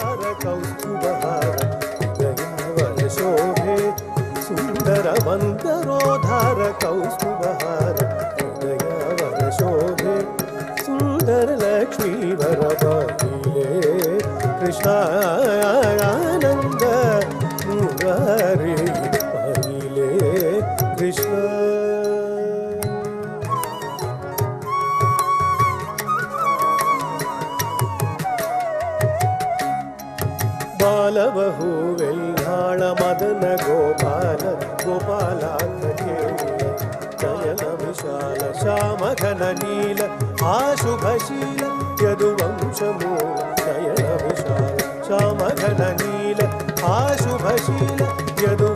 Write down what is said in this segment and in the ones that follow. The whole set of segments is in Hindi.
सुधार कौस्तुभहार गगनवर शोभे सुंदर मन्दरोधार कौस्तुभहार गगनवर शोभे सुन्दर लक्ष्मी भरपाले कृष्णानन्द मुरारी पहिले कृष्ण तव हूवै घाण मदन गोपाल गोपालात्मके चयन विशाल श्याम श्यामघन नील आशुभशील यदुवंशमूल चयन विशाल श्यामघन नील आशुभशील यदु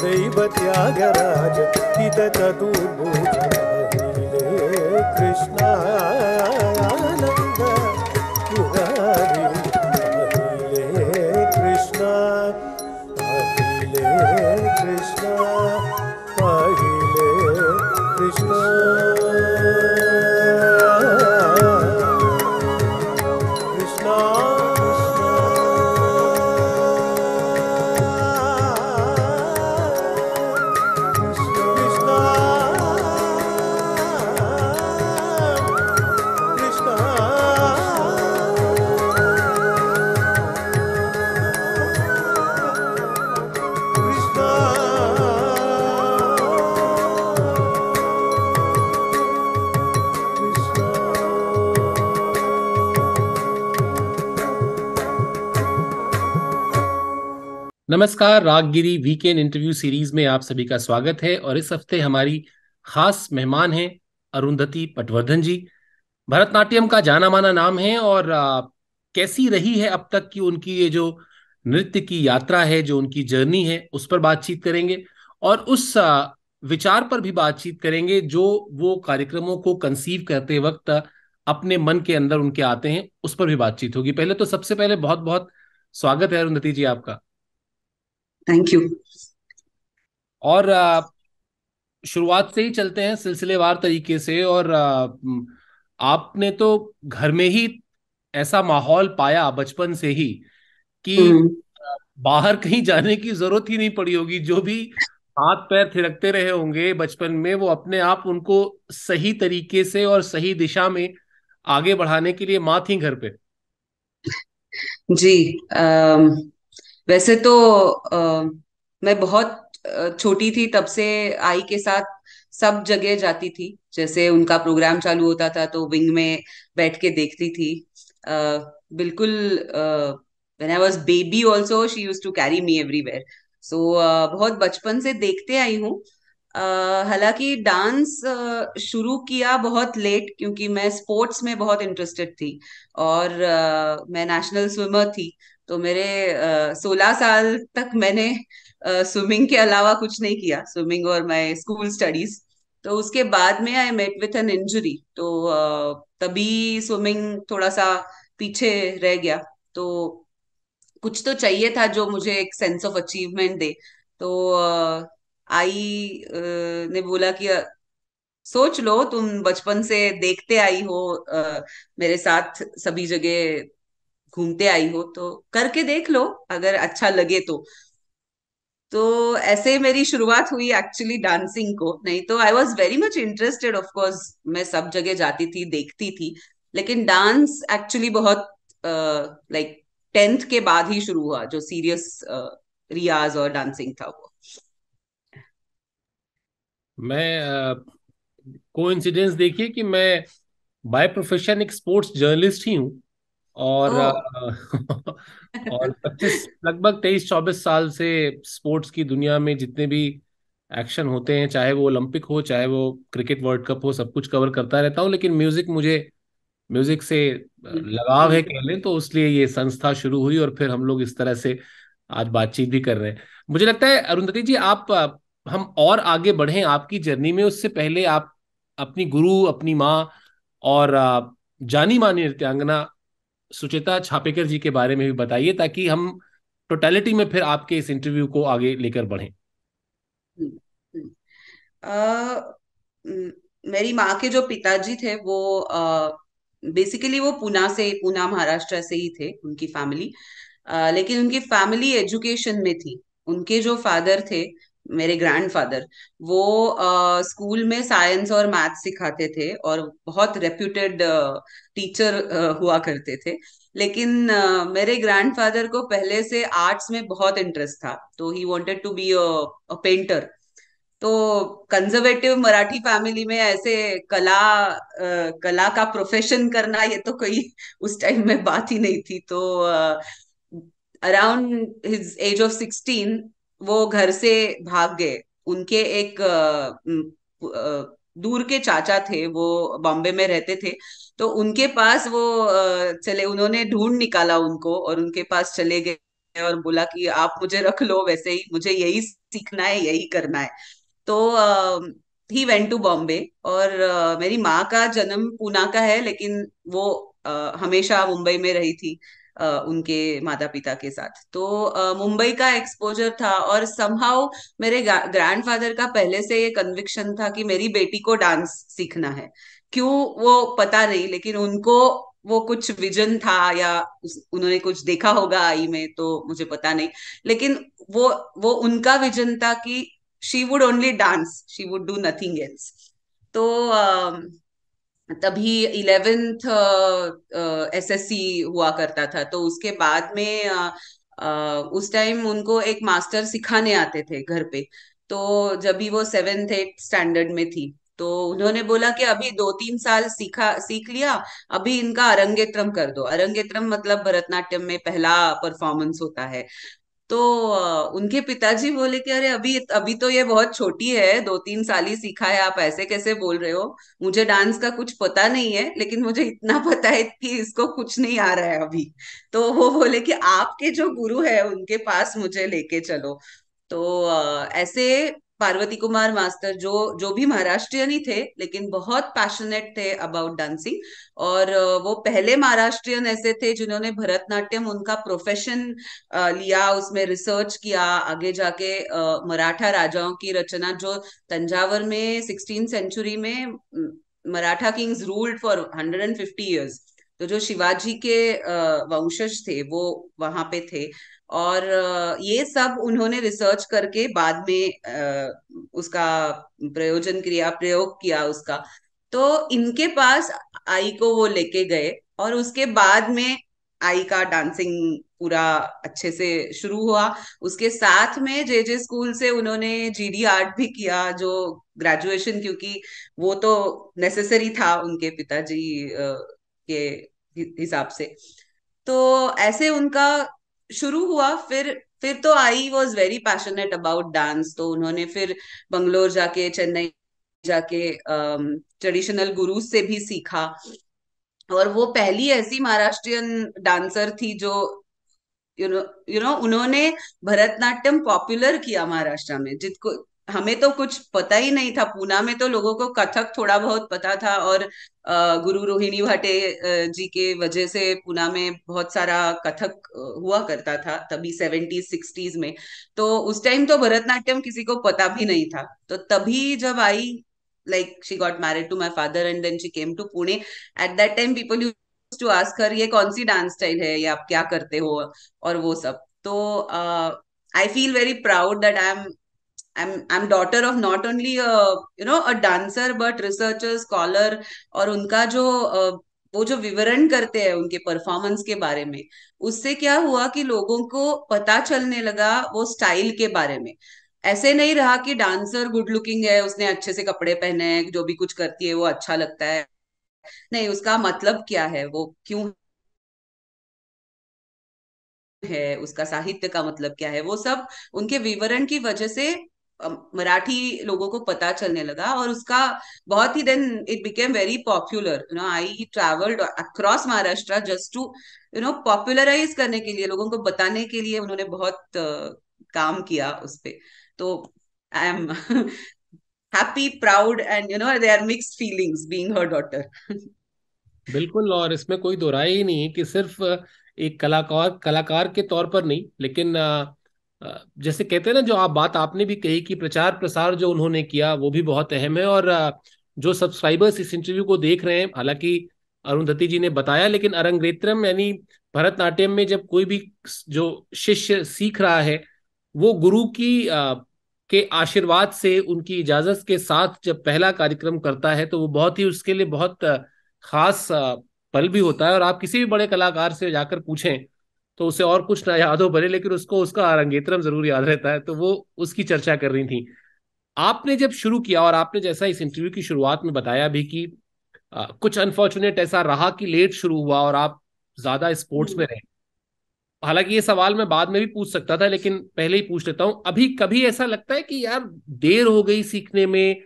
दैवत्यागराज कि कृष्ण नमस्कार रागगिरी वीकेंड इंटरव्यू सीरीज में आप सभी का स्वागत है और इस हफ्ते हमारी खास मेहमान हैं अरुंधति पटवर्धन जी भरतनाट्यम का जाना माना नाम है और आ, कैसी रही है अब तक की उनकी ये जो नृत्य की यात्रा है जो उनकी जर्नी है उस पर बातचीत करेंगे और उस आ, विचार पर भी बातचीत करेंगे जो वो कार्यक्रमों को कंसीव करते वक्त अपने मन के अंदर उनके आते हैं उस पर भी बातचीत होगी पहले तो सबसे पहले बहुत बहुत स्वागत है अरुंधति जी आपका थैंक यू और शुरुआत से ही चलते हैं सिलसिलेवार तरीके से और आपने तो घर में ही ऐसा माहौल पाया बचपन से ही कि हम्म। बाहर कहीं जाने की जरूरत ही नहीं पड़ी होगी जो भी हाथ पैर थिरकते रहे होंगे बचपन में वो अपने आप उनको सही तरीके से और सही दिशा में आगे बढ़ाने के लिए माँ थी घर पे जी आ, वैसे तो आ, मैं बहुत छोटी थी तब से आई के साथ सब जगह जाती थी जैसे उनका प्रोग्राम चालू होता था तो विंग में बैठ के देखती थी आ, बिल्कुल when I was baby also she use to carry me everywhere so बहुत बचपन से देखते आई हूँ हालांकि डांस शुरू किया बहुत लेट क्योंकि मैं स्पोर्ट्स में बहुत इंटरेस्टेड थी और आ, मैं नेशनल स्विमर थी तो मेरे सोलह साल तक मैंने स्विमिंग के अलावा कुछ नहीं किया स्विमिंग और माई स्कूल स्टडीज तो उसके बाद में I met with an injury तो तभी स्विमिंग थोड़ा सा पीछे रह गया तो कुछ तो चाहिए था जो मुझे एक सेंस ऑफ अचीवमेंट दे तो आई ने बोला कि सोच लो तुम बचपन से देखते आई हो मेरे साथ सभी जगह घूमते आई हो तो करके देख लो अगर अच्छा लगे तो तो ऐसे मेरी शुरुआत हुई एक्चुअली डांसिंग को नहीं तो I was very much interested of course मैं सब जगह जाती थी देखती थी लेकिन डांस एक्चुअली बहुत लाइक टेंथ के बाद ही शुरू हुआ जो सीरियस रियाज और डांसिंग था वो मैं कोइंसिडेंस देखिए कि मैं बाय प्रोफेशन एक स्पोर्ट्स जर्नलिस्ट ही हूँ और और पच्चीस लगभग तेईस चौबीस साल से स्पोर्ट्स की दुनिया में जितने भी एक्शन होते हैं चाहे वो ओलंपिक हो चाहे वो क्रिकेट वर्ल्ड कप हो सब कुछ कवर करता रहता हूँ लेकिन म्यूजिक मुझे म्यूजिक से हम्म। लगाव है कह लें तो इसलिए ये संस्था शुरू हुई और फिर हम लोग इस तरह से आज बातचीत भी कर रहे हैं मुझे लगता है अरुंधति जी आप हम और आगे बढ़े आपकी जर्नी में उससे पहले आप अपनी गुरु अपनी माँ और जानी मानी नृत्यांगना सुचेता छापेकर जी के बारे में भी बताइए ताकि हम टोटलिटी में फिर आपके इस इंटरव्यू को आगे लेकर बढ़े हम्म, हम्म। मेरी माँ के जो पिताजी थे वो बेसिकली वो पुना से पुना महाराष्ट्र से ही थे उनकी फैमिली लेकिन उनकी फैमिली एजुकेशन में थी उनके जो फादर थे मेरे ग्रैंडफादर वो स्कूल में साइंस और मैथ सिखाते थे और बहुत रेप्यूटेड टीचर हुआ करते थे लेकिन मेरे ग्रैंडफादर को पहले से आर्ट्स में बहुत इंटरेस्ट था तो he wanted to be a painter तो कंजर्वेटिव मराठी फैमिली में ऐसे कला आ, कला का प्रोफेशन करना ये तो कोई उस टाइम में बात ही नहीं थी तो around his age of sixteen वो घर से भाग गए उनके एक दूर के चाचा थे वो बॉम्बे में रहते थे तो उनके पास वो चले उन्होंने ढूंढ निकाला उनको और उनके पास चले गए और बोला कि आप मुझे रख लो वैसे ही मुझे यही सीखना है यही करना है तो ही वेंट टू बॉम्बे और मेरी माँ का जन्म पूना का है लेकिन वो हमेशा मुंबई में रही थी उनके माता पिता के साथ तो मुंबई का एक्सपोजर था और समहाउ मेरे ग्रैंडफादर का पहले से ये कन्विक्शन था कि मेरी बेटी को डांस सीखना है क्यों वो पता नहीं लेकिन उनको वो कुछ विजन था या उन्होंने कुछ देखा होगा आई में तो मुझे पता नहीं लेकिन वो वो उनका विजन था कि she would only dance she would do nothing else तो तभी इलेवेंथ एस सी हुआ करता था तो उसके बाद में uh, उस टाइम उनको एक मास्टर सिखाने आते थे घर पे तो जब भी वो सेवेंथ एट स्टैंडर्ड में थी तो उन्होंने बोला कि अभी दो तीन साल सीखा सीख लिया अभी इनका अरंगेत्रम कर दो अरंगेत्रम मतलब भरतनाट्यम में पहला परफॉर्मेंस होता है तो उनके पिताजी बोले कि अरे अभी अभी तो ये बहुत छोटी है दो तीन साल ही सीखा है आप ऐसे कैसे बोल रहे हो मुझे डांस का कुछ पता नहीं है लेकिन मुझे इतना पता है कि इसको कुछ नहीं आ रहा है अभी तो वो बोले कि आपके जो गुरु है उनके पास मुझे लेके चलो तो ऐसे पार्वती कुमार मास्टर जो जो भी महाराष्ट्रियन ही थे लेकिन बहुत पैशनेट थे अबाउट डांसिंग और वो पहले महाराष्ट्रियन ऐसे थे जिन्होंने भरतनाट्यम उनका प्रोफेशन लिया उसमें रिसर्च किया आगे जाके मराठा राजाओं की रचना जो तंजावर में सिक्सटीन सेंचुरी में Maratha kings ruled for hundred and fifty years तो जो शिवाजी के वंशज थे वो वहां पे थे और ये सब उन्होंने रिसर्च करके बाद में उसका प्रयोजन क्रिया प्रयोग किया उसका तो इनके पास आई को वो लेके गए और उसके बाद में आई का डांसिंग पूरा अच्छे से शुरू हुआ उसके साथ में जे जे स्कूल से उन्होंने जीडी आर्ट भी किया जो ग्रेजुएशन क्योंकि वो तो नेसेसरी था उनके पिताजी के हिसाब से तो ऐसे उनका शुरू हुआ फिर फिर तो I was very passionate about dance तो उन्होंने फिर बंगलोर जाके चेन्नई जाके ट्रेडिशनल um, गुरु से भी सीखा और वो पहली ऐसी महाराष्ट्रियन डांसर थी जो यू नो यू नो उन्होंने भरतनाट्यम पॉपुलर किया महाराष्ट्र में जिसको हमें तो कुछ पता ही नहीं था पूना में तो लोगों को कथक थोड़ा बहुत पता था और गुरु रोहिणी भाटे जी के वजह से पूना में बहुत सारा कथक हुआ करता था तभी सेवेंटीज सिक्सटीज में तो उस टाइम तो भरतनाट्यम किसी को पता भी नहीं था तो तभी जब I like she got married to my father and then she came to Pune at that time people use to ask her ये कौन सी डांस स्टाइल है या आप क्या करते हो और वो सब तो I feel very proud that I am I'm I'm daughter of not only a you know a dancer but researcher scholar और उनका जो वो जो विवरण करते हैं उनके परफॉर्मेंस के बारे में उससे क्या हुआ कि लोगों को पता चलने लगा वो स्टाइल के बारे में ऐसे नहीं रहा कि डांसर गुड लुकिंग है उसने अच्छे से कपड़े पहने हैं जो भी कुछ करती है वो अच्छा लगता है नहीं उसका मतलब क्या है वो क्यों है उसका साहित्य का मतलब क्या है वो सब उनके विवरण की वजह से मराठी लोगों को पता चलने लगा और उसका बहुत ही then it became very popular you know I travelled across Maharashtra just to you know popularise करने के लिए लोगों को बताने के लिए उन्होंने बहुत uh, काम किया उस पर तो I am happy proud and you know they are mix feelings being her daughter बिल्कुल और इसमें कोई दोराई ही नहीं कि सिर्फ एक कलाकार कलाकार के तौर पर नहीं लेकिन uh... जैसे कहते हैं ना जो आप बात आपने भी कही कि प्रचार प्रसार जो उन्होंने किया वो भी बहुत अहम है और जो सब्सक्राइबर्स इस इंटरव्यू को देख रहे हैं हालांकि अरुंधति जी ने बताया लेकिन अरंगरेत्रम यानी भरतनाट्यम में जब कोई भी जो शिष्य सीख रहा है वो गुरु की आ, के आशीर्वाद से उनकी इजाजत के साथ जब पहला कार्यक्रम करता है तो वो बहुत ही उसके लिए बहुत खास पल भी होता है और आप किसी भी बड़े कलाकार से जाकर पूछें तो उसे और कुछ ना याद हो भले लेकिन उसको उसका रंगेतरम जरूर याद रहता है तो वो उसकी चर्चा कर रही थी आपने जब शुरू किया और आपने जैसा इस इंटरव्यू की शुरुआत में बताया भी कि आ, कुछ अनफॉर्चुनेट ऐसा रहा कि लेट शुरू हुआ और आप ज्यादा स्पोर्ट्स में हम्म। रहे हालांकि ये सवाल मैं बाद में भी पूछ सकता था लेकिन पहले ही पूछ लेता हूं अभी कभी ऐसा लगता है कि यार देर हो गई सीखने में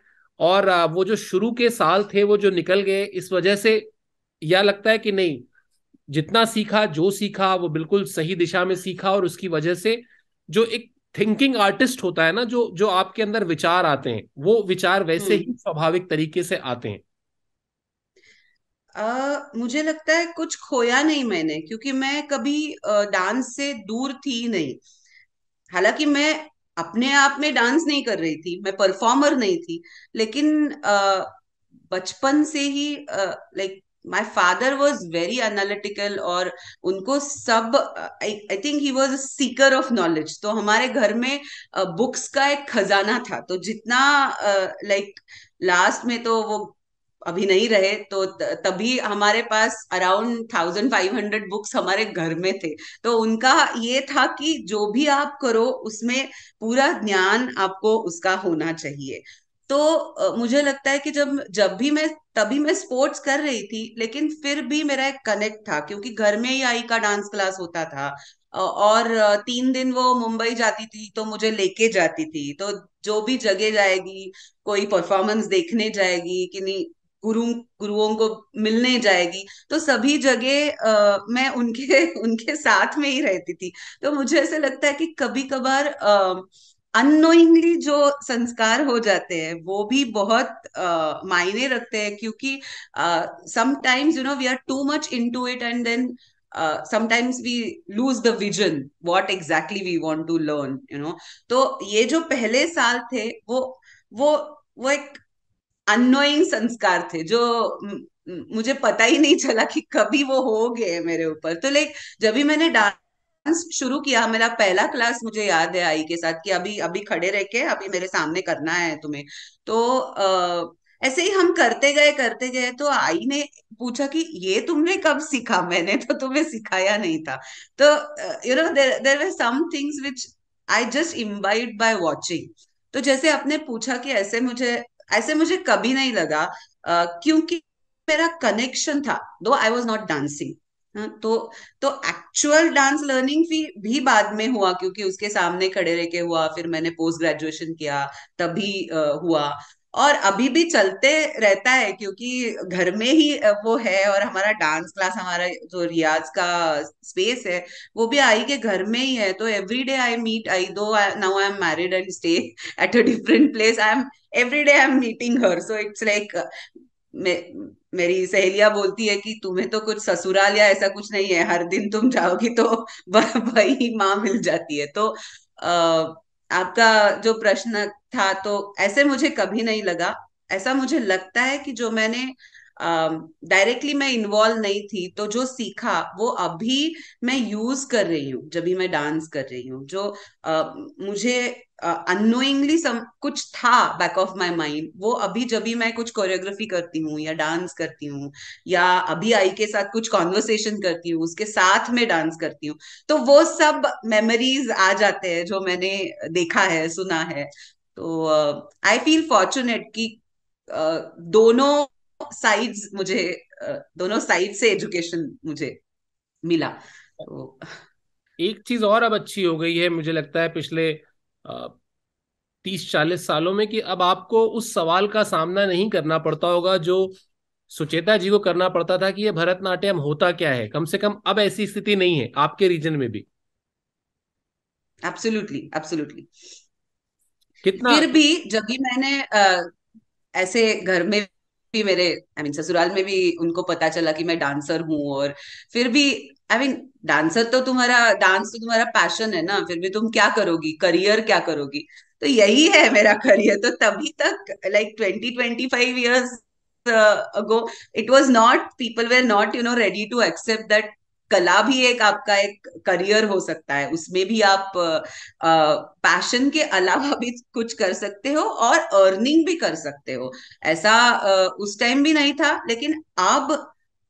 और वो जो शुरू के साल थे वो जो निकल गए इस वजह से या लगता है कि नहीं जितना सीखा जो सीखा वो बिल्कुल सही दिशा में सीखा और उसकी वजह से जो एक थिंकिंग आर्टिस्ट होता है ना जो जो आपके अंदर विचार आते हैं वो विचार वैसे हम्म। ही स्वाभाविक तरीके से आते हैं आ, मुझे लगता है कुछ खोया नहीं मैंने क्योंकि मैं कभी डांस से दूर थी नहीं हालांकि मैं अपने आप में डांस नहीं कर रही थी मैं परफॉर्मर नहीं थी लेकिन बचपन से ही like my father was very analytical और उनको सब I think he was seeker of knowledge तो हमारे घर में बुक्स का एक खजाना था तो जितना लाइक लास्ट में तो वो अभी नहीं रहे तो तभी हमारे पास around thousand five hundred books हमारे घर में थे तो उनका ये था कि जो भी आप करो उसमें पूरा ज्ञान आपको उसका होना चाहिए तो मुझे लगता है कि जब जब भी मैं तभी मैं स्पोर्ट्स कर रही थी लेकिन फिर भी मेरा एक कनेक्ट था क्योंकि घर में ही आई का डांस क्लास होता था और तीन दिन वो मुंबई जाती थी तो मुझे लेके जाती थी तो जो भी जगह जाएगी कोई परफॉर्मेंस देखने जाएगी कि नहीं गुरु गुरुओं को मिलने जाएगी तो सभी जगह मैं उनके उनके साथ में ही रहती थी तो मुझे ऐसा लगता है कि कभी कभार अनोइंगली जो संस्कार हो जाते हैं वो भी बहुत uh, मायने रखते हैं क्योंकि sometimes you know we are too much into it and then sometimes we lose the vision what exactly we want to learn you know तो ये जो पहले साल थे वो वो वो एक अनोइंग संस्कार थे जो मुझे पता ही नहीं चला कि कभी वो हो गए मेरे ऊपर तो लाइक जब भी मैंने डांस डांस शुरू किया मेरा पहला क्लास मुझे याद है आई के साथ कि अभी अभी खड़े रह के अभी मेरे सामने करना है तुम्हें तो अः ऐसे ही हम करते गए करते गए तो आई ने पूछा कि ये तुमने कब सीखा मैंने तो तुम्हें सिखाया नहीं था तो you know there are some things which I just imbibed by watching तो जैसे आपने पूछा कि ऐसे मुझे ऐसे मुझे कभी नहीं लगा uh, क्योंकि मेरा कनेक्शन था दो आई वॉज नॉट डांसिंग हाँ, तो तो एक्चुअल डांस लर्निंग भी भी बाद में हुआ क्योंकि उसके सामने खड़े रह के हुआ फिर मैंने पोस्ट ग्रेजुएशन किया तभी हुआ और अभी भी चलते रहता है क्योंकि घर में ही वो है और हमारा डांस क्लास हमारा जो रियाज का स्पेस है वो भी आई के घर में ही है तो every day I meet I though now I am married and stay at a different place I am every day I am meeting her so it's like मेरी सहेलियां बोलती है कि तुम्हें तो कुछ ससुराल या ऐसा कुछ नहीं है हर दिन तुम जाओगी तो वही माँ मिल जाती है तो अः आपका जो प्रश्न था तो ऐसे मुझे कभी नहीं लगा ऐसा मुझे लगता है कि जो मैंने डायरेक्टली मैं इन्वॉल्व नहीं थी तो जो सीखा वो अभी मैं यूज कर रही हूँ जब भी मैं डांस कर रही हूँ जो uh, मुझे अनोइंगली uh, सम कुछ था बैक ऑफ माई माइंड वो अभी जब भी मैं कुछ कोरियोग्राफी करती हूँ या डांस करती हूँ या अभी आई के साथ कुछ कॉन्वर्सेशन करती हूँ उसके साथ में डांस करती हूँ तो वो सब मेमोरीज आ जाते हैं जो मैंने देखा है सुना है तो आई फील फॉर्चुनेट कि uh, दोनों साइड्स मुझे uh, दोनों साइड से एजुकेशन मुझे मिला तो एक चीज और अब अच्छी हो गई है मुझे लगता है पिछले तीस चालीस सालों में कि अब आपको उस सवाल का सामना नहीं करना पड़ता होगा जो सुचेता जी को करना पड़ता था कि ये भरतनाट्यम होता क्या है कम से कम अब ऐसी स्थिति नहीं है आपके रीजन में भी एब्सोल्युटली एब्सोल्युटली कितना फिर भी जब भी मैंने आ, ऐसे घर में भी मेरे आई मीन ससुराल में भी उनको पता चला कि मैं डांसर हूँ और फिर भी आई मीन डांसर तो तुम्हारा डांस तो तुम्हारा पैशन है ना फिर भी तुम क्या करोगी करियर क्या करोगी तो यही है मेरा करियर तो तभी तक like twenty twenty five years ago it was not people were not you know ready to accept that कला भी एक आपका एक करियर हो सकता है उसमें भी आप पैशन के अलावा भी कुछ कर सकते हो और अर्निंग भी कर सकते हो ऐसा आ, उस टाइम भी नहीं था लेकिन अब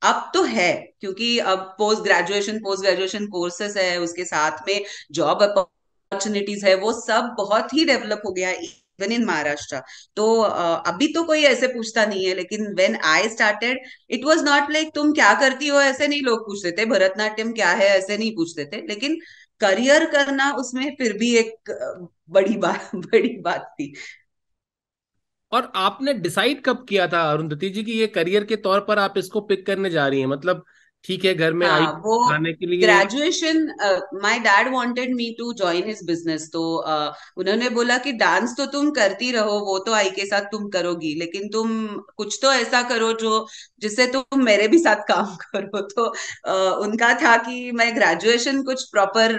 अब तो है क्योंकि अब post graduation post graduation courses है उसके साथ में जॉब अपॉर्चुनिटीज है वो सब बहुत ही डेवलप हो गया है इवन इन महाराष्ट्र तो uh, अभी तो कोई ऐसे पूछता नहीं है लेकिन when I started it was not like तुम क्या करती हो ऐसे नहीं लोग पूछते थे भरतनाट्यम क्या है ऐसे नहीं पूछते थे लेकिन करियर करना उसमें फिर भी एक बड़ी बात बड़ी बात थी और आपने डिसाइड कब किया था अरुंधति जी कि ये करियर के तौर पर आप इसको पिक करने जा रही हैं मतलब ठीक है घर में हाँ, आई वो खाने के लिए graduation my dad wanted me to join his business तो uh, उन्होंने बोला कि डांस तो तुम करती रहो वो तो आई के साथ तुम करोगी लेकिन तुम कुछ तो ऐसा करो जो जिससे तुम मेरे भी साथ काम करो तो uh, उनका था कि मैं ग्रेजुएशन कुछ प्रॉपर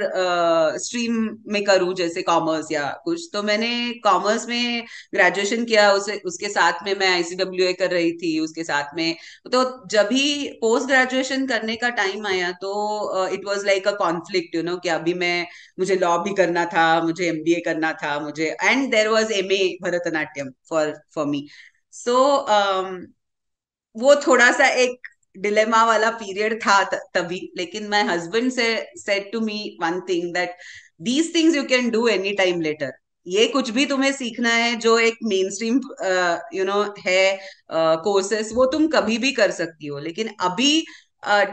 स्ट्रीम uh, में करूँ जैसे कॉमर्स या कुछ तो मैंने कॉमर्स में ग्रेजुएशन किया उसे उसके साथ में मैं आईसीडब्ल्यू कर रही थी उसके साथ में तो जब ही पोस्ट ग्रेजुएशन करने का टाइम आया तो it was like a conflict you know कि अभी मैं मुझे लॉ भी करना था मुझे एमबीए करना था मुझे and there was a Bharatanatyam for for me so वो थोड़ा सा एक डिलेमा वाला पीरियड था तभी लेकिन माय हस्बैंड से said to me one thing that these things you can do any time later ये कुछ भी तुम्हें सीखना है जो एक मेन स्ट्रीम यू नो है कोर्सेस uh, वो तुम कभी भी कर सकती हो लेकिन अभी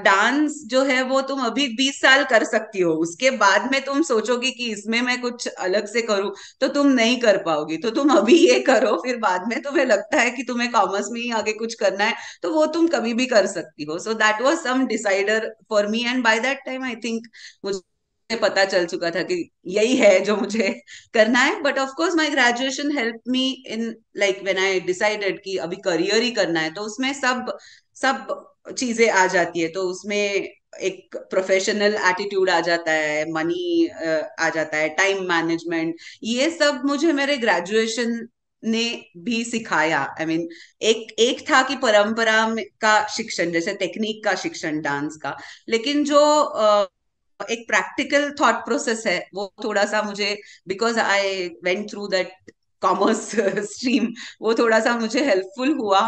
डांस uh, जो है वो तुम अभी बीस साल कर सकती हो उसके बाद में तुम सोचोगी कि इसमें मैं कुछ अलग से करूं तो तुम नहीं कर पाओगी तो तुम अभी ये करो फिर बाद में तुम्हें लगता है कि तुम्हें कॉमर्स में ही आगे कुछ करना है तो वो तुम कभी भी कर सकती हो so that was some decider for me and by that time I think मुझे पता चल चुका था कि यही है जो मुझे करना है but of course my graduation help me in like when I decided कि अभी करियर ही करना है तो उसमें सब सब चीजें आ जाती है तो उसमें एक प्रोफेशनल एटीट्यूड आ जाता है मनी आ जाता है टाइम मैनेजमेंट ये सब मुझे मेरे ग्रेजुएशन ने भी सिखाया आई I मीन mean, एक एक था कि परंपरा का शिक्षण जैसे टेक्निक का शिक्षण डांस का लेकिन जो एक प्रैक्टिकल थॉट प्रोसेस है वो थोड़ा सा मुझे because I went through that commerce stream वो थोड़ा सा मुझे हेल्पफुल हुआ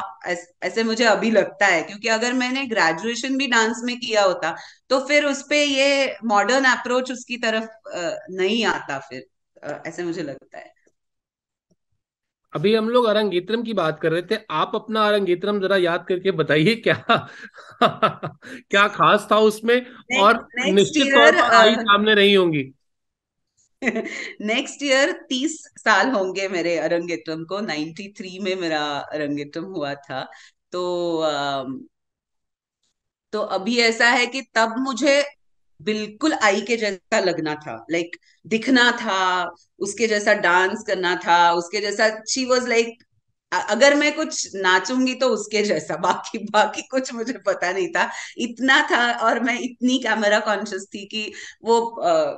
ऐसे मुझे अभी लगता है क्योंकि अगर मैंने ग्रेजुएशन भी डांस में किया होता तो फिर उस पर ये मॉडर्न अप्रोच उसकी तरफ नहीं आता फिर ऐसे मुझे लगता है अभी हम लोग अरंगेत्रम की बात कर रहे थे आप अपना अरंगेत्रम जरा याद करके बताइए क्या क्या खास था उसमें और निश्चित तौर पर आई सामने नहीं होंगी नेक्स्ट ईयर तीस साल होंगे मेरे अरंगेटम को नाइन्टी थ्री में मेरा अरंगेटम हुआ था तो आ, तो अभी ऐसा है कि तब मुझे बिल्कुल आई के जैसा लगना था लाइक like, दिखना था उसके जैसा डांस करना था उसके जैसा शी वॉज लाइक अगर मैं कुछ नाचूंगी तो उसके जैसा बाकी बाकी कुछ मुझे पता नहीं था इतना था और मैं इतनी कैमरा कॉन्शियस थी कि वो आ,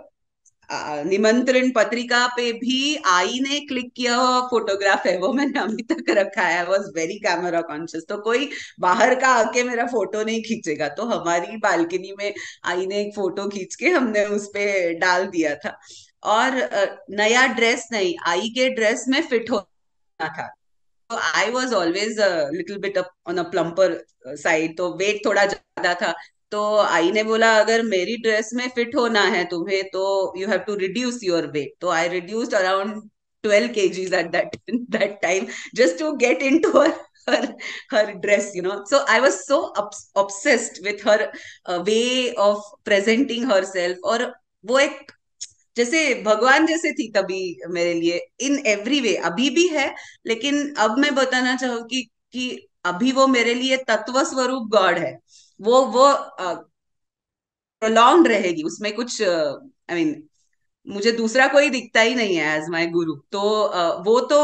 निमंत्रण पत्रिका पे भी आई ने क्लिक किया हुआ फोटोग्राफ है वो मैंने अभी तक रखा है वॉज वेरी कैमरा कॉन्शियस तो कोई बाहर का आके मेरा फोटो नहीं खींचेगा तो हमारी बालकनी में आई ने एक फोटो खींच के हमने उस पर डाल दिया था और नया ड्रेस नहीं आई के ड्रेस में फिट होना था तो I was always little bit on a plumper side तो वेट थोड़ा ज्यादा था तो आई ने बोला अगर मेरी ड्रेस में फिट होना है तुम्हें तो you have to reduce your weight तो I reduced around 12 kgs at that that time just to get into her her her dress you know so i was so obsessed with her uh, way of presenting herself और वो एक जैसे भगवान जैसे थी तभी मेरे लिए इन एवरी वे अभी भी है लेकिन अब मैं बताना चाहूँ कि कि अभी वो मेरे लिए तत्व स्वरूप गॉड है वो वो प्रोलॉन्ग रहेगी उसमें कुछ आई मीन मुझे दूसरा कोई दिखता ही नहीं है एज माई गुरु तो वो तो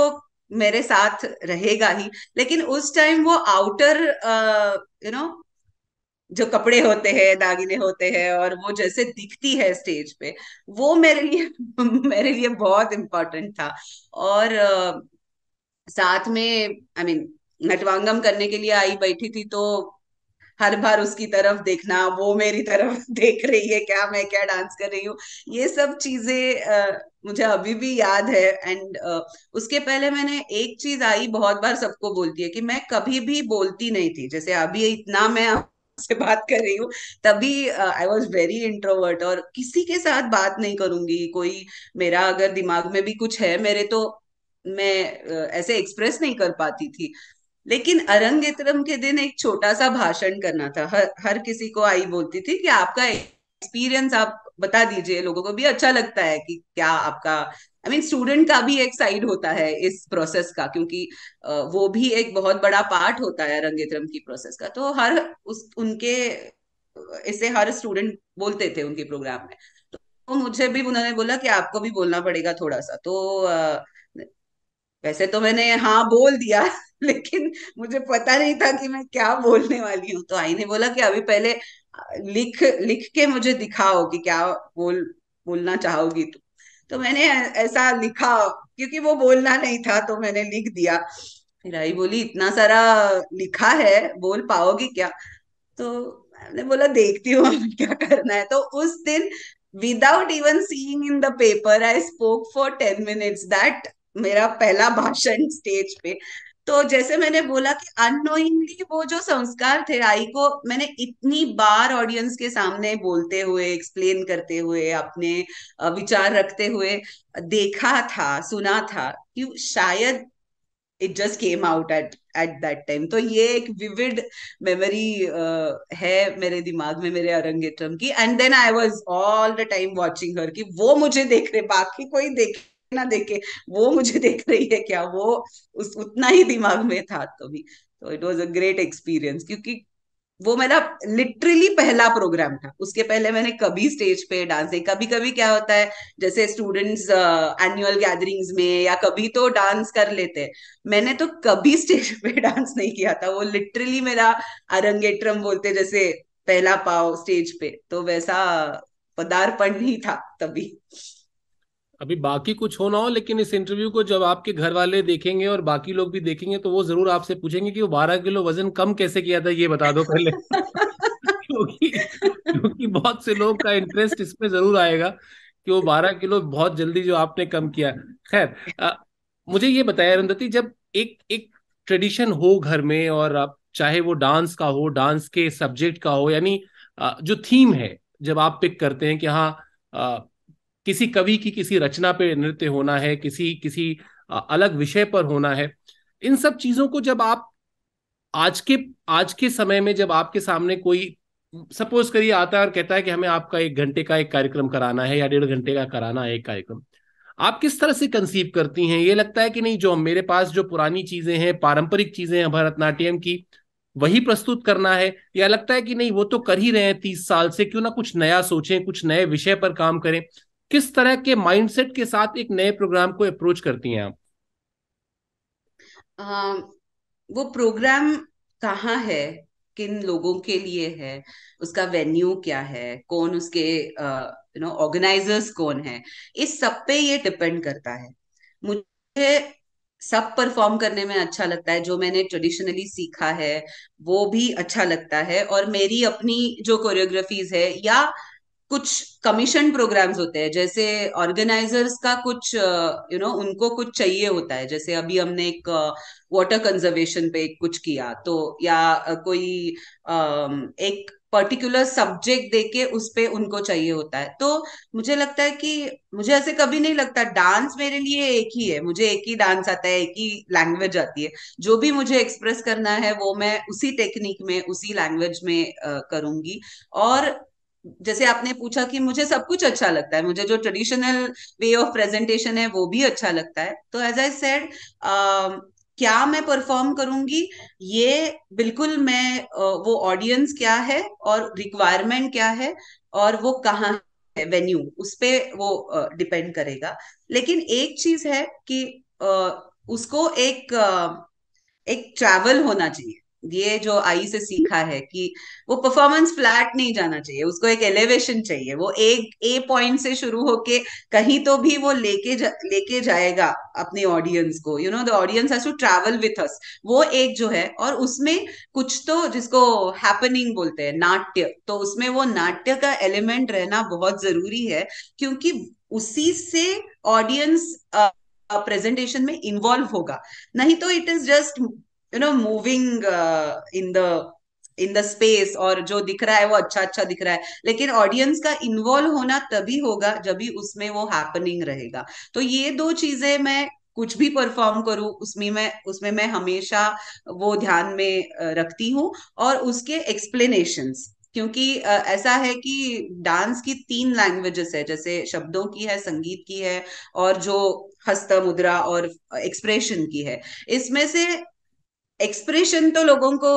मेरे साथ रहेगा ही लेकिन उस टाइम वो आउटर यू नो जो कपड़े होते हैं दागिने होते हैं और वो जैसे दिखती है स्टेज पे वो मेरे लिए मेरे लिए बहुत इम्पोर्टेंट था और uh, साथ में आई मीन नटवांगम करने के लिए आई बैठी थी तो हर बार उसकी तरफ देखना वो मेरी तरफ देख रही है क्या मैं क्या डांस कर रही हूँ ये सब चीजें मुझे अभी भी याद है एंड उसके पहले मैंने एक चीज आई बहुत बार सबको बोलती है कि मैं कभी भी बोलती नहीं थी जैसे अभी इतना मैं से बात कर रही हूँ तभी आई वॉज वेरी इंट्रोवर्ट और किसी के साथ बात नहीं करूंगी कोई मेरा अगर दिमाग में भी कुछ है मेरे तो मैं uh, ऐसे एक्सप्रेस नहीं कर पाती थी लेकिन इतरम के दिन एक छोटा सा भाषण करना था हर हर किसी को आई बोलती थी कि आपका एक्सपीरियंस आप बता दीजिए लोगों को भी अच्छा लगता है कि क्या आपका आई मीन स्टूडेंट का भी एक साइड होता है इस प्रोसेस का क्योंकि वो भी एक बहुत बड़ा पार्ट होता है इतरम की प्रोसेस का तो हर उस उनके इसे हर स्टूडेंट बोलते थे उनके प्रोग्राम में तो मुझे भी उन्होंने बोला कि आपको भी बोलना पड़ेगा थोड़ा सा तो आ, वैसे तो मैंने हाँ बोल दिया लेकिन मुझे पता नहीं था कि मैं क्या बोलने वाली हूँ तो आई ने बोला कि अभी पहले लिख लिख के मुझे दिखाओ कि क्या बोल बोलना चाहोगी तुम तो मैंने ऐसा लिखा क्योंकि वो बोलना नहीं था तो मैंने लिख दिया फिर आई बोली इतना सारा लिखा है बोल पाओगी क्या तो मैंने बोला देखती हूँ क्या करना है तो उस दिन without even seeing in the paper I spoke for ten minutes that मेरा पहला भाषण स्टेज पे तो जैसे मैंने बोला कि अनोइंगली वो जो संस्कार थे आई को मैंने इतनी बार ऑडियंस के सामने बोलते हुए एक्सप्लेन करते हुए अपने विचार रखते हुए देखा था सुना था कि शायद it just came out at at that time तो ये एक विविड मेमोरी uh, है मेरे दिमाग में मेरे अरंगेट्रम की and then I was all the time watching her कि वो मुझे देख रहे बाकी कोई देख ना देखे वो मुझे देख रही है क्या वो उस उतना ही दिमाग में था तभी तो it was a great experience क्योंकि वो मेरा लिटरली पहला प्रोग्राम था उसके पहले मैंने कभी स्टेज पे डांस नहीं कभी कभी क्या होता है जैसे स्टूडेंट्स एनुअल गैदरिंग्स में या कभी तो डांस कर लेते हैं मैंने तो कभी स्टेज पे डांस नहीं किया था वो लिटरली मेरा अरंगेट्रम बोलते जैसे पहला पाव स्टेज पे तो वैसा पदार्पण ही था तभी अभी बाकी कुछ हो ना हो लेकिन इस इंटरव्यू को जब आपके घर वाले देखेंगे और बाकी लोग भी देखेंगे तो वो जरूर आपसे पूछेंगे कि वो बारह किलो वजन कम कैसे किया था ये बता दो पहले क्योंकि क्योंकि बहुत से लोग का इंटरेस्ट इसमें जरूर आएगा कि वो बारह किलो बहुत जल्दी जो आपने कम किया खैर मुझे ये बताया अरुंधति जब एक एक ट्रेडिशन हो घर में और आप चाहे वो डांस का हो डांस के सब्जेक्ट का हो यानी जो थीम है जब आप पिक करते हैं कि हाँ किसी कवि की किसी रचना पे नृत्य होना है किसी किसी अलग विषय पर होना है इन सब चीजों को जब आप आज के आज के समय में जब आपके सामने कोई सपोज करिए आता है और कहता है कि हमें आपका एक घंटे का एक कार्यक्रम कराना है या डेढ़ घंटे का कराना है एक कार्यक्रम आप किस तरह से कंसीव करती हैं ये लगता है कि नहीं जो मेरे पास जो पुरानी चीजें हैं पारंपरिक चीजें हैं भरतनाट्यम की वही प्रस्तुत करना है या लगता है कि नहीं वो तो कर ही रहे हैं तीस साल से क्यों ना कुछ नया सोचें कुछ नए विषय पर काम करें किस तरह के माइंडसेट के साथ एक नए प्रोग्राम को अप्रोच करती हैं आप वो प्रोग्राम कहाँ है किन लोगों के लिए है उसका वेन्यू क्या है कौन उसके यू नो ऑर्गेनाइजर्स कौन है इस सब पे ये डिपेंड करता है मुझे सब परफॉर्म करने में अच्छा लगता है जो मैंने ट्रेडिशनली सीखा है वो भी अच्छा लगता है और मेरी अपनी जो कोरियोग्राफीज है या कुछ कमीशन प्रोग्राम्स होते हैं जैसे ऑर्गेनाइजर्स का कुछ यू uh, नो know, उनको कुछ चाहिए होता है जैसे अभी हमने एक वाटर कंजर्वेशन पे कुछ किया तो या कोई एक पर्टिकुलर सब्जेक्ट देके उस पर उनको चाहिए होता है तो मुझे लगता है कि मुझे ऐसे कभी नहीं लगता डांस मेरे लिए एक ही है मुझे एक ही डांस आता है एक ही लैंग्वेज आती है जो भी मुझे एक्सप्रेस करना है वो मैं उसी टेक्निक में उसी लैंग्वेज में करूंगी और जैसे आपने पूछा कि मुझे सब कुछ अच्छा लगता है मुझे जो ट्रेडिशनल वे ऑफ प्रेजेंटेशन है वो भी अच्छा लगता है तो एज आई सेड क्या मैं परफॉर्म करूंगी ये बिल्कुल मैं uh, वो ऑडियंस क्या है और रिक्वायरमेंट क्या है और वो कहाँ है वेन्यू उस पर वो डिपेंड uh, करेगा लेकिन एक चीज है कि uh, उसको एक एक ट्रैवल होना चाहिए ये जो आई से सीखा है कि वो परफॉर्मेंस फ्लैट नहीं जाना चाहिए उसको एक एलिवेशन चाहिए वो एक ए पॉइंट से शुरू होके कहीं तो भी वो लेके जा, लेके जाएगा अपने ऑडियंस को you know the audience has to travel with us वो एक जो है और उसमें कुछ तो जिसको हैपनिंग बोलते हैं नाट्य तो उसमें वो नाट्य का एलिमेंट रहना बहुत जरूरी है क्योंकि उसी से ऑडियंस प्रेजेंटेशन में इन्वॉल्व होगा नहीं तो it is just you know moving in the in the space और जो दिख रहा है वो अच्छा अच्छा दिख रहा है लेकिन ऑडियंस का इन्वॉल्व होना तभी होगा जब भी उसमें वो हैपनिंग रहेगा तो ये दो चीजें मैं कुछ भी परफॉर्म करूं उसमें मैं उसमें मैं हमेशा वो ध्यान में रखती हूँ और उसके एक्सप्लेनेशंस क्योंकि ऐसा है कि डांस की तीन लैंग्वेजेस है जैसे शब्दों की है संगीत की है और जो हस्त मुद्रा और एक्सप्रेशन की है इसमें से एक्सप्रेशन तो लोगों को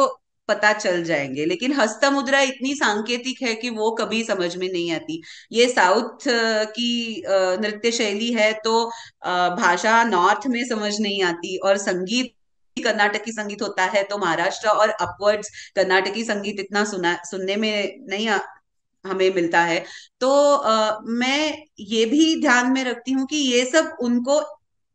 पता चल जाएंगे लेकिन हस्त मुद्रा इतनी सांकेतिक है कि वो कभी समझ में नहीं आती ये साउथ की नृत्य शैली है तो भाषा नॉर्थ में समझ नहीं आती और संगीत कर्नाटकी संगीत होता है तो महाराष्ट्र और अपवर्ड्स कर्नाटकी संगीत इतना सुना सुनने में नहीं आ, हमें मिलता है तो आ, मैं ये भी ध्यान में रखती हूँ कि ये सब उनको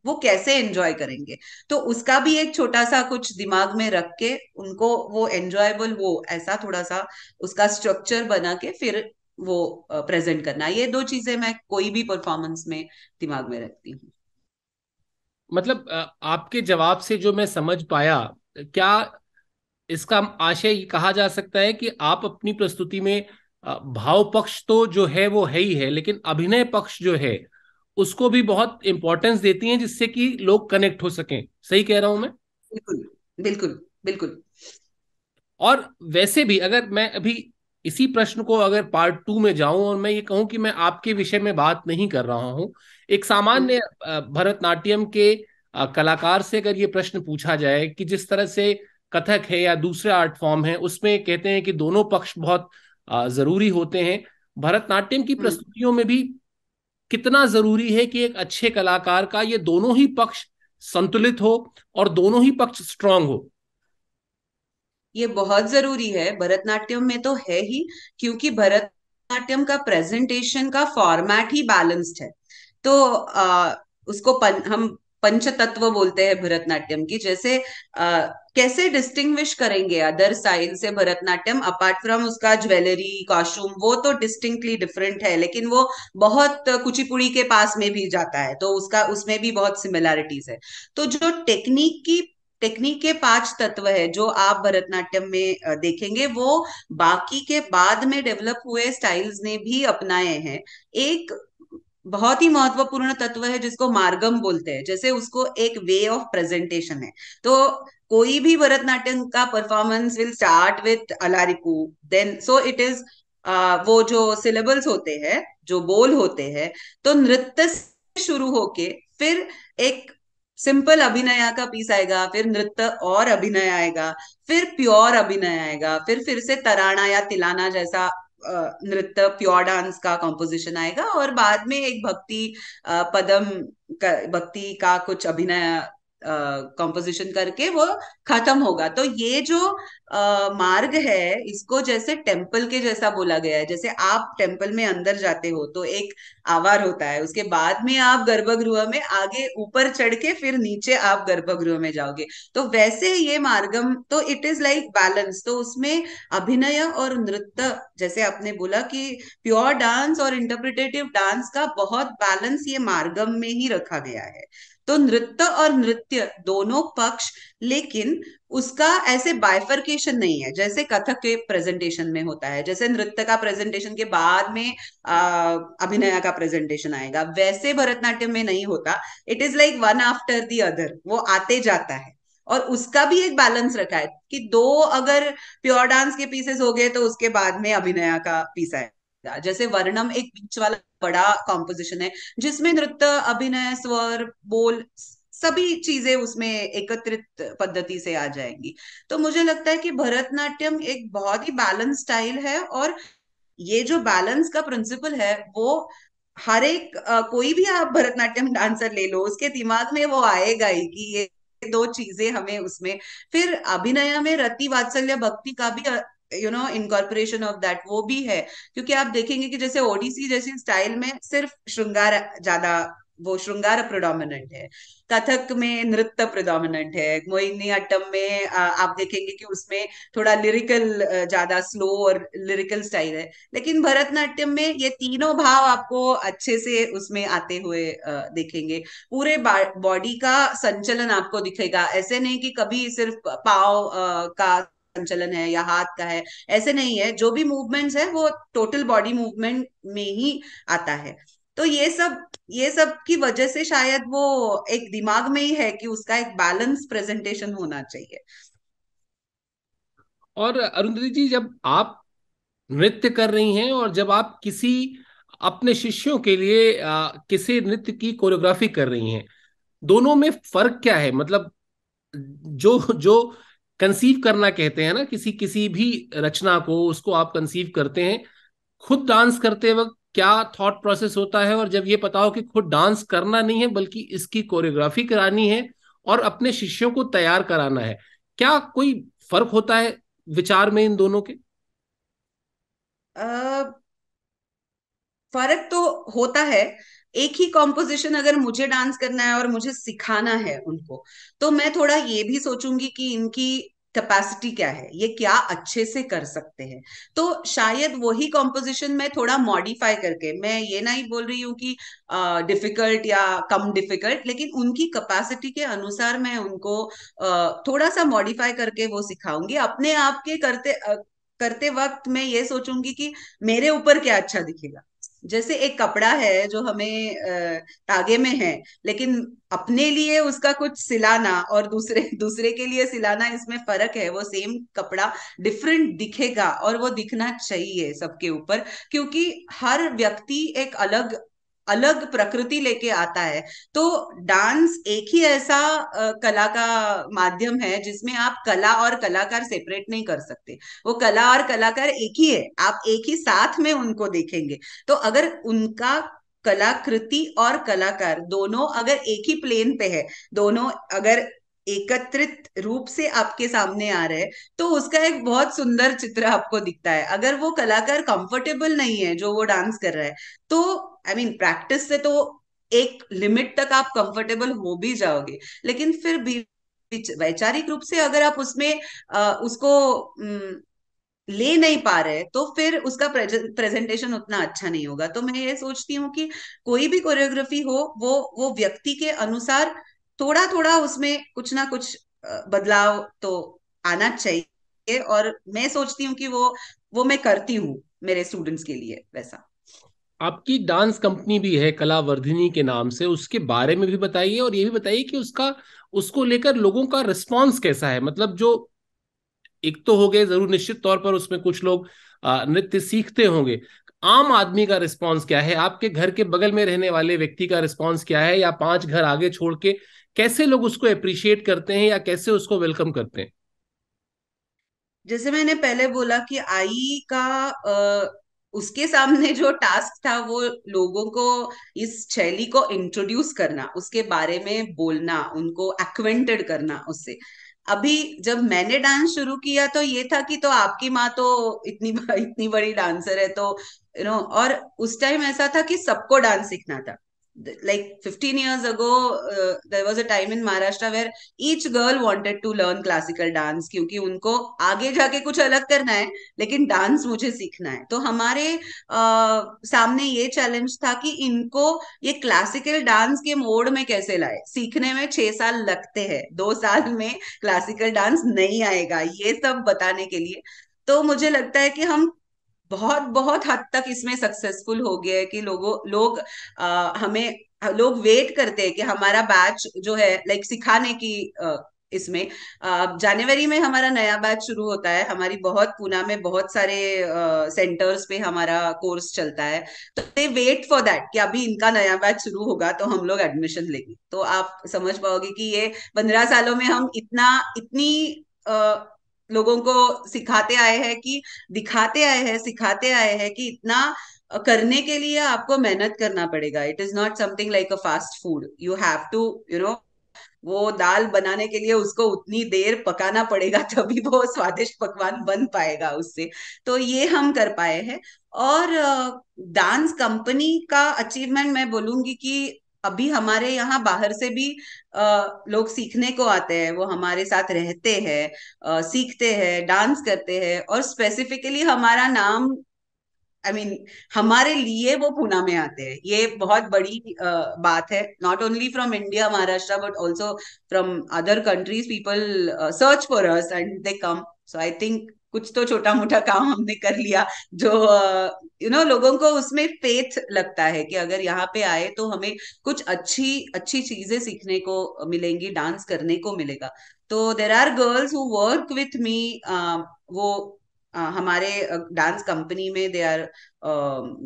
वो कैसे एंजॉय करेंगे तो उसका भी एक छोटा सा कुछ दिमाग में रख के उनको वो एंजॉयबल वो ऐसा थोड़ा सा उसका स्ट्रक्चर बना के फिर वो प्रेजेंट करना ये दो चीजें मैं कोई भी परफॉर्मेंस में दिमाग में रखती हूँ मतलब आपके जवाब से जो मैं समझ पाया क्या इसका आशय कहा जा सकता है कि आप अपनी प्रस्तुति में भाव पक्ष तो जो है वो है ही है लेकिन अभिनय पक्ष जो है उसको भी बहुत इंपॉर्टेंस देती हैं जिससे कि लोग कनेक्ट हो सकें सही कह रहा हूं मैं बिल्कुल बिल्कुल बिल्कुल और वैसे भी अगर मैं अभी इसी प्रश्न को अगर पार्ट टू में जाऊं और मैं ये कहूं कि मैं आपके विषय में बात नहीं कर रहा हूं एक सामान्य भरतनाट्यम के कलाकार से अगर ये प्रश्न पूछा जाए कि जिस तरह से कथक है या दूसरे आर्ट फॉर्म है उसमें कहते हैं कि दोनों पक्ष बहुत जरूरी होते हैं भरतनाट्यम की हम्म। प्रस्तुतियों में भी कितना जरूरी है कि एक अच्छे कलाकार का ये दोनों ही पक्ष संतुलित हो और दोनों ही पक्ष स्ट्रांग हो ये बहुत जरूरी है भरतनाट्यम में तो है ही क्योंकि भरतनाट्यम का प्रेजेंटेशन का फॉर्मेट ही बैलेंस्ड है तो आ, उसको पन, हम पंच तत्व बोलते हैं भरतनाट्यम की जैसे आ, कैसे डिस्टिंग्विश करेंगे अदर साइन से भरतनाट्यम अपार्ट फ्रॉम उसका ज्वेलरी कॉस्ट्यूम वो तो डिस्टिंक्टली डिफरेंट है लेकिन वो बहुत कुचिपुड़ी के पास में भी जाता है तो उसका उसमें भी बहुत सिमिलैरिटीज है तो जो टेक्निक की टेक्निक के पांच तत्व है जो आप भरतनाट्यम में देखेंगे वो बाकी के बाद में डेवलप हुए स्टाइल्स ने भी अपनाए हैं एक बहुत ही महत्वपूर्ण तत्व है जिसको मार्गम बोलते हैं जैसे उसको एक वे ऑफ प्रेजेंटेशन है तो कोई भी भरतनाट्यम का performance will start with Alarippu then so it is वो जो सिलेबल्स होते हैं जो बोल होते हैं तो नृत्य शुरू होके फिर एक सिंपल अभिनय का पीस आएगा फिर नृत्य और अभिनय आएगा फिर प्योर अभिनय आएगा फिर फिर से तराना या तिलाना जैसा नृत्य प्योर डांस का कॉम्पोजिशन आएगा और बाद में एक भक्ति पदम का, भक्ति का कुछ अभिनय कंपोजिशन करके वो खत्म होगा तो ये जो आ, मार्ग है इसको जैसे टेम्पल के जैसा बोला गया है जैसे आप टेम्पल में अंदर जाते हो तो एक आवार होता है उसके बाद में आप गर्भगृह में आगे ऊपर चढ़ के फिर नीचे आप गर्भगृह में जाओगे तो वैसे ये मार्गम तो इट इज लाइक बैलेंस तो उसमें अभिनय और नृत्य जैसे आपने बोला कि प्योर डांस और इंटरप्रिटेटिव डांस का बहुत बैलेंस ये मार्गम में ही रखा गया है तो नृत्य और नृत्य दोनों पक्ष लेकिन उसका ऐसे बाइफर्केशन नहीं है जैसे कथक के प्रेजेंटेशन में होता है जैसे नृत्य का प्रेजेंटेशन के बाद में अभिनय का प्रेजेंटेशन आएगा वैसे भरतनाट्यम में नहीं होता it is like one after the other वो आते जाता है और उसका भी एक बैलेंस रखा है कि दो अगर प्योर डांस के पीसेस हो गए तो उसके बाद में अभिनय का पीस आए सकता जैसे वर्णम एक बीच वाला बड़ा कॉम्पोजिशन है जिसमें नृत्य अभिनय स्वर बोल सभी चीजें उसमें एकत्रित पद्धति से आ जाएंगी तो मुझे लगता है कि भरतनाट्यम एक बहुत ही बैलेंस स्टाइल है और ये जो बैलेंस का प्रिंसिपल है वो हर एक कोई भी आप भरतनाट्यम डांसर ले लो उसके दिमाग में वो आएगा ही कि ये दो चीजें हमें उसमें फिर अभिनय में रति वात्सल्य भक्ति का भी you know incorporation of that वो भी है क्योंकि आप देखेंगे कि जैसे ओडिसी जैसी स्टाइल में सिर्फ श्रृंगार ज्यादा वो श्रृंगार प्रोडोमिनेंट है कथक में नृत्य प्रोडोमिनेंट है मोहिनी अट्टम में आप देखेंगे कि उसमें थोड़ा लिरिकल ज्यादा स्लो और लिरिकल स्टाइल है लेकिन भरतनाट्यम में ये तीनों भाव आपको अच्छे से उसमें आते हुए देखेंगे पूरे बॉडी का संचलन आपको दिखेगा ऐसे नहीं कि कभी सिर्फ पाव का संचलन है या हाथ का है ऐसे नहीं है जो भी मूवमेंट्स है वो टोटल बॉडी मूवमेंट में ही आता है तो ये सब ये सब की वजह से शायद वो एक दिमाग में ही है कि उसका एक बैलेंस प्रेजेंटेशन होना चाहिए और अरुंधति जी जब आप नृत्य कर रही हैं और जब आप किसी अपने शिष्यों के लिए आ, किसी नृत्य की कोरियोग्राफी कर रही हैं दोनों में फर्क क्या है मतलब जो जो कंसीव करना कहते हैं ना किसी किसी भी रचना को उसको आप कंसीव करते हैं खुद डांस करते वक्त क्या थॉट प्रोसेस होता है और जब ये पता हो कि खुद डांस करना नहीं है बल्कि इसकी कोरियोग्राफी करानी है और अपने शिष्यों को तैयार कराना है क्या कोई फर्क होता है विचार में इन दोनों के आ, फर्क तो होता है एक ही कॉम्पोजिशन अगर मुझे डांस करना है और मुझे सिखाना है उनको तो मैं थोड़ा ये भी सोचूंगी कि इनकी कैपेसिटी क्या है ये क्या अच्छे से कर सकते हैं तो शायद वही कॉम्पोजिशन मैं थोड़ा मॉडिफाई करके मैं ये ना ही बोल रही हूँ कि डिफिकल्ट या कम डिफिकल्ट लेकिन उनकी कैपेसिटी के अनुसार मैं उनको uh, थोड़ा सा मॉडिफाई करके वो सिखाऊंगी अपने आप के करते uh, करते वक्त मैं ये सोचूंगी कि मेरे ऊपर क्या अच्छा दिखेगा जैसे एक कपड़ा है जो हमें तागे में है लेकिन अपने लिए उसका कुछ सिलाना और दूसरे दूसरे के लिए सिलाना इसमें फर्क है वो सेम कपड़ा डिफरेंट दिखेगा और वो दिखना चाहिए सबके ऊपर क्योंकि हर व्यक्ति एक अलग अलग प्रकृति लेके आता है तो डांस एक ही ऐसा कला का माध्यम है जिसमें आप कला और कलाकार सेपरेट नहीं कर सकते वो कला और कलाकार एक ही है आप एक ही साथ में उनको देखेंगे तो अगर उनका कलाकृति और कलाकार दोनों अगर एक ही प्लेन पे है दोनों अगर एकत्रित रूप से आपके सामने आ रहे हैं तो उसका एक बहुत सुंदर चित्र आपको दिखता है अगर वो कलाकार कंफर्टेबल नहीं है जो वो डांस कर रहा है तो आई मीन प्रैक्टिस से तो एक लिमिट तक आप कंफर्टेबल हो भी जाओगे लेकिन फिर भी वैचारिक रूप से अगर आप उसमें आ, उसको न, ले नहीं पा रहे तो फिर उसका प्रेजेंटेशन उतना अच्छा नहीं होगा तो मैं ये सोचती हूँ कि कोई भी कोरियोग्राफी हो वो वो व्यक्ति के अनुसार थोड़ा थोड़ा उसमें कुछ ना कुछ बदलाव तो आना चाहिए और मैं सोचती हूँ कि वो वो मैं करती हूँ मेरे स्टूडेंट्स के लिए वैसा आपकी डांस कंपनी भी है वर्धिनी के नाम से उसके बारे में भी बताइए और ये भी बताइए कि उसका उसको लेकर लोगों का रिस्पांस कैसा है मतलब जो एक तो हो गए जरूर निश्चित तौर पर उसमें कुछ लोग नृत्य सीखते होंगे आम आदमी का रिस्पांस क्या है आपके घर के बगल में रहने वाले व्यक्ति का रिस्पॉन्स क्या है या पांच घर आगे छोड़ के कैसे लोग उसको अप्रिशिएट करते हैं या कैसे उसको वेलकम करते हैं जैसे मैंने पहले बोला कि आई का आ, उसके सामने जो टास्क था वो लोगों को इस शैली को इंट्रोड्यूस करना उसके बारे में बोलना उनको एक्वेंटेड करना उससे अभी जब मैंने डांस शुरू किया तो ये था कि तो आपकी माँ तो इतनी इतनी बड़ी डांसर है तो यू नो और उस टाइम ऐसा था कि सबको डांस सीखना था like 15 years ago uh, there was a time in maharashtra where each girl wanted to learn classical dance क्योंकि उनको आगे जाके कुछ अलग करना है लेकिन डांस मुझे सीखना है तो हमारे आ, uh, सामने ये चैलेंज था कि इनको ये क्लासिकल डांस के मोड में कैसे लाए सीखने में छह साल लगते हैं दो साल में क्लासिकल डांस नहीं आएगा ये सब बताने के लिए तो मुझे लगता है कि हम बहुत बहुत हद तक इसमें सक्सेसफुल हो गया है कि लोगों लोग आ, हमें लोग वेट करते हैं कि हमारा बैच जो है लाइक सिखाने की आ, इसमें जनवरी में हमारा नया बैच शुरू होता है हमारी बहुत पूना में बहुत सारे सेंटर्स पे हमारा कोर्स चलता है तो दे वेट फॉर दैट कि अभी इनका नया बैच शुरू होगा तो हम लोग एडमिशन लेंगे तो आप समझ पाओगे कि ये पंद्रह सालों में हम इतना इतनी आ, लोगों को सिखाते आए हैं कि दिखाते आए हैं सिखाते आए हैं कि इतना करने के लिए आपको मेहनत करना पड़ेगा it is not something like a fast food you have to you know वो दाल बनाने के लिए उसको उतनी देर पकाना पड़ेगा तभी वो स्वादिष्ट पकवान बन पाएगा उससे तो ये हम कर पाए हैं और डांस कंपनी का अचीवमेंट मैं बोलूंगी कि अभी हमारे यहाँ बाहर से भी आ, लोग सीखने को आते हैं वो हमारे साथ रहते हैं सीखते हैं डांस करते हैं और स्पेसिफिकली हमारा नाम आई I मीन mean, हमारे लिए वो पुणे में आते हैं ये बहुत बड़ी आ, बात है not only from India Maharashtra but also from other countries people search for us and they come so I think कुछ तो छोटा मोटा काम हमने कर लिया जो यू नो लोगों को उसमें फेथ लगता है कि अगर यहाँ पे आए तो हमें कुछ अच्छी अच्छी चीजें सीखने को मिलेंगी डांस करने को मिलेगा तो there are girls who work with me वो Uh, हमारे डांस कंपनी में दे आर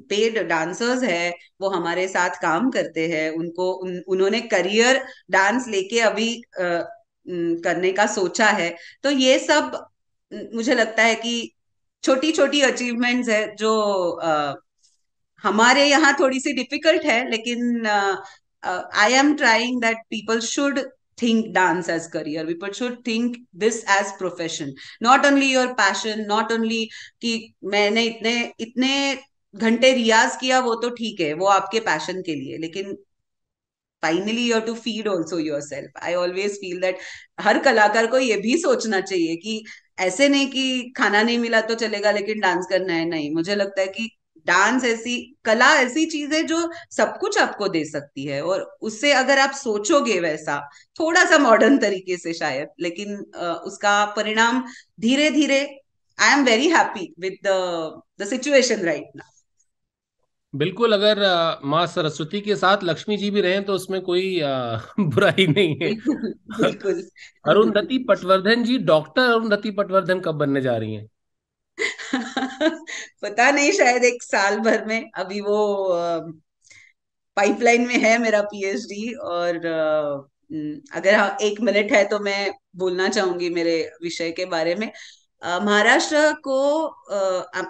पेड डांसर्स है वो हमारे साथ काम करते हैं उनको उन, उन्होंने करियर डांस लेके अभी uh, करने का सोचा है तो ये सब मुझे लगता है कि छोटी छोटी अचीवमेंट्स है जो आ, हमारे यहाँ थोड़ी सी डिफिकल्ट है लेकिन I am trying that people should think dance as career people should think this as profession not only your passion not only कि मैंने इतने इतने घंटे रियाज किया वो तो ठीक है वो आपके पैशन के लिए लेकिन finally you to feed also yourself I always feel that हर कलाकार को ये भी सोचना चाहिए कि ऐसे नहीं कि खाना नहीं मिला तो चलेगा लेकिन डांस करना है नहीं मुझे लगता है कि डांस ऐसी कला ऐसी चीज है जो सब कुछ आपको दे सकती है और उससे अगर आप सोचोगे वैसा थोड़ा सा मॉडर्न तरीके से शायद लेकिन उसका परिणाम धीरे धीरे I am very happy with the situation right now बिल्कुल अगर माँ सरस्वती के साथ लक्ष्मी जी भी रहे तो उसमें कोई बुराई नहीं है अरुंधति पटवर्धन जी डॉक्टर अरुंधति पटवर्धन कब बनने जा रही हैं पता नहीं शायद एक साल भर में अभी वो पाइपलाइन में है मेरा पीएचडी और अगर हाँ, एक मिनट है तो मैं बोलना चाहूंगी मेरे विषय के बारे में महाराष्ट्र को आ,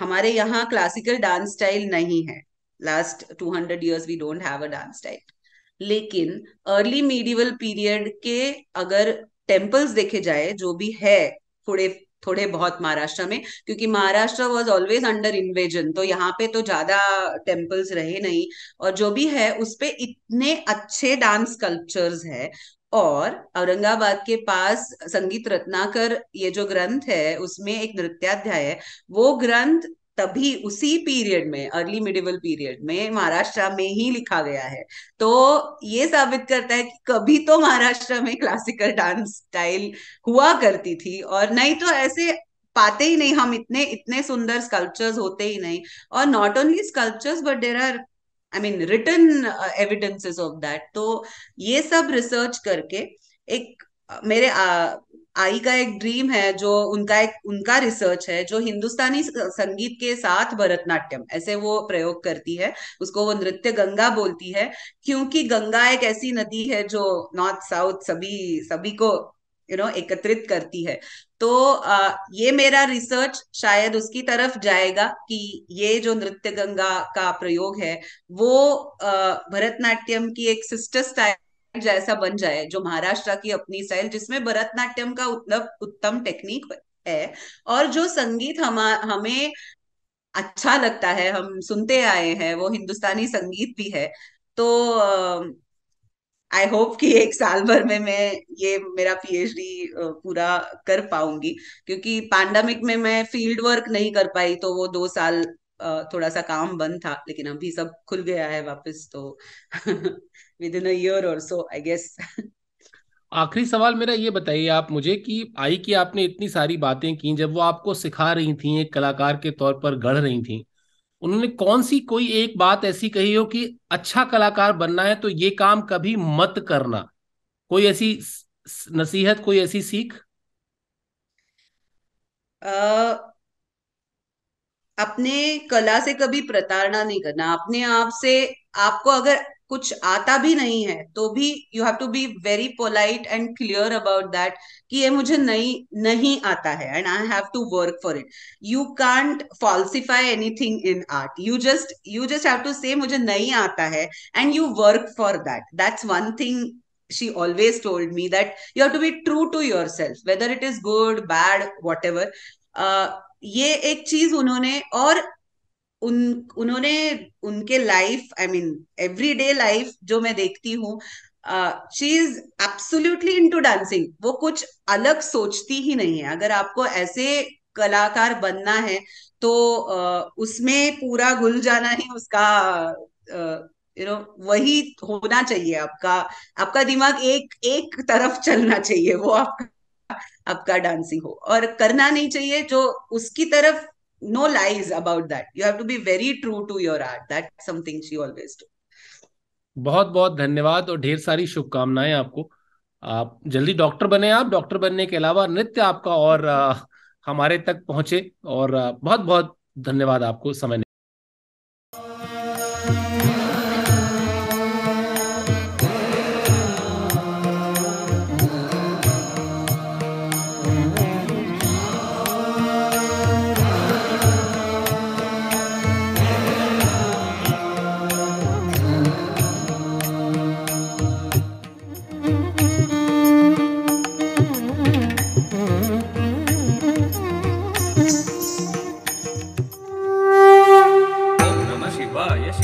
हमारे यहाँ क्लासिकल डांस स्टाइल नहीं है last two hundred years we don't have a dance style लेकिन अर्ली मीडिवल पीरियड के अगर टेम्पल्स देखे जाए जो भी है थोड़े थोड़े बहुत महाराष्ट्र में क्योंकि Maharashtra was always under invasion तो यहाँ पे तो ज्यादा टेम्पल्स रहे नहीं और जो भी है उसपे इतने अच्छे डांस कल्चर्स है और औरंगाबाद के पास संगीत रत्नाकर ये जो ग्रंथ है उसमें एक नृत्याध्याय है वो ग्रंथ तभी उसी पीरियड में अर्ली मिडिवल पीरियड में महाराष्ट्र में ही लिखा गया है तो ये साबित करता है कि कभी तो महाराष्ट्र में क्लासिकल डांस स्टाइल हुआ करती थी और नहीं तो ऐसे पाते ही नहीं हम इतने इतने सुंदर स्कल्पचर्स होते ही नहीं और not only sculptures but there are I mean return evidences of that तो ये सब रिसर्च करके एक uh, मेरे आ, uh, आई का एक ड्रीम है जो उनका एक उनका रिसर्च है जो हिंदुस्तानी संगीत के साथ भरतनाट्यम ऐसे वो प्रयोग करती है उसको वो नृत्य गंगा बोलती है क्योंकि गंगा एक ऐसी नदी है जो नॉर्थ साउथ सभी सभी को यू नो एकत्रित करती है तो आ, ये मेरा रिसर्च शायद उसकी तरफ जाएगा कि ये जो नृत्य गंगा का प्रयोग है वो भरतनाट्यम की एक सिस्टर स्टाइल जैसा बन जाए जो महाराष्ट्र की अपनी स्टाइल जिसमें भरतनाट्यम का मतलब उत्तम टेक्निक है और जो संगीत हम हमें अच्छा लगता है हम सुनते आए हैं वो हिंदुस्तानी संगीत भी है तो आई होप कि एक साल भर में मैं ये मेरा पीएचडी पूरा कर पाऊंगी क्योंकि पैंडमिक में मैं फील्ड वर्क नहीं कर पाई तो वो दो साल थोड़ा सा काम बंद था लेकिन अभी सब खुल गया है वापस तो विद इन ईयर और सो आई गेस आखिरी सवाल मेरा ये बताइए आप मुझे कि आई की आपने इतनी सारी बातें की जब वो आपको सिखा रही थी एक कलाकार के तौर पर गढ़ रही थी उन्होंने कौन सी कोई एक बात ऐसी कही हो कि अच्छा कलाकार बनना है तो ये काम कभी मत करना कोई ऐसी नसीहत कोई ऐसी सीख आ, अपने कला से कभी प्रताड़ना नहीं करना अपने आप से आपको अगर कुछ आता भी नहीं है तो भी you have to be very polite and clear about that कि ये मुझे नहीं नहीं आता है and I have to work for it you can't falsify anything in art you just you just have to say मुझे नहीं आता है and you work for that that's one thing she always told me that you have to be true to yourself whether it is good bad whatever uh, ये एक चीज उन्होंने और उन उन्होंने उनके life I mean every day life जो मैं देखती हूँ she is into dancing वो कुछ अलग सोचती ही नहीं है अगर आपको ऐसे कलाकार बनना है तो uh, उसमें पूरा घुल जाना ही उसका you uh, know you know, वही होना चाहिए आपका आपका दिमाग एक एक तरफ चलना चाहिए वो आपका आपका डांसिंग हो और करना नहीं चाहिए जो उसकी तरफ no lies about that you have to be very true to your art that's something she always do बहुत बहुत धन्यवाद और ढेर सारी शुभकामनाएं आपको आप जल्दी डॉक्टर बने आप डॉक्टर बनने के अलावा नृत्य आपका और आ, हमारे तक पहुंचे और आ, बहुत बहुत धन्यवाद आपको समय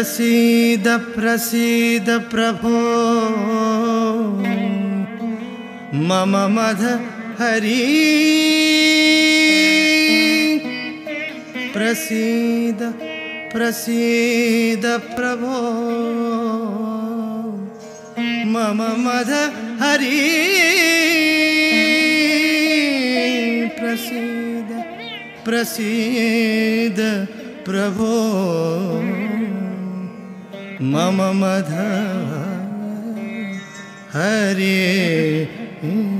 प्रसीद प्रसीद प्रभो मम मध हरि प्रसीद प्रसीद प्रभो मम मध हरी प्रसीद प्रसीद प्रभो मम मधा हरे mm -hmm.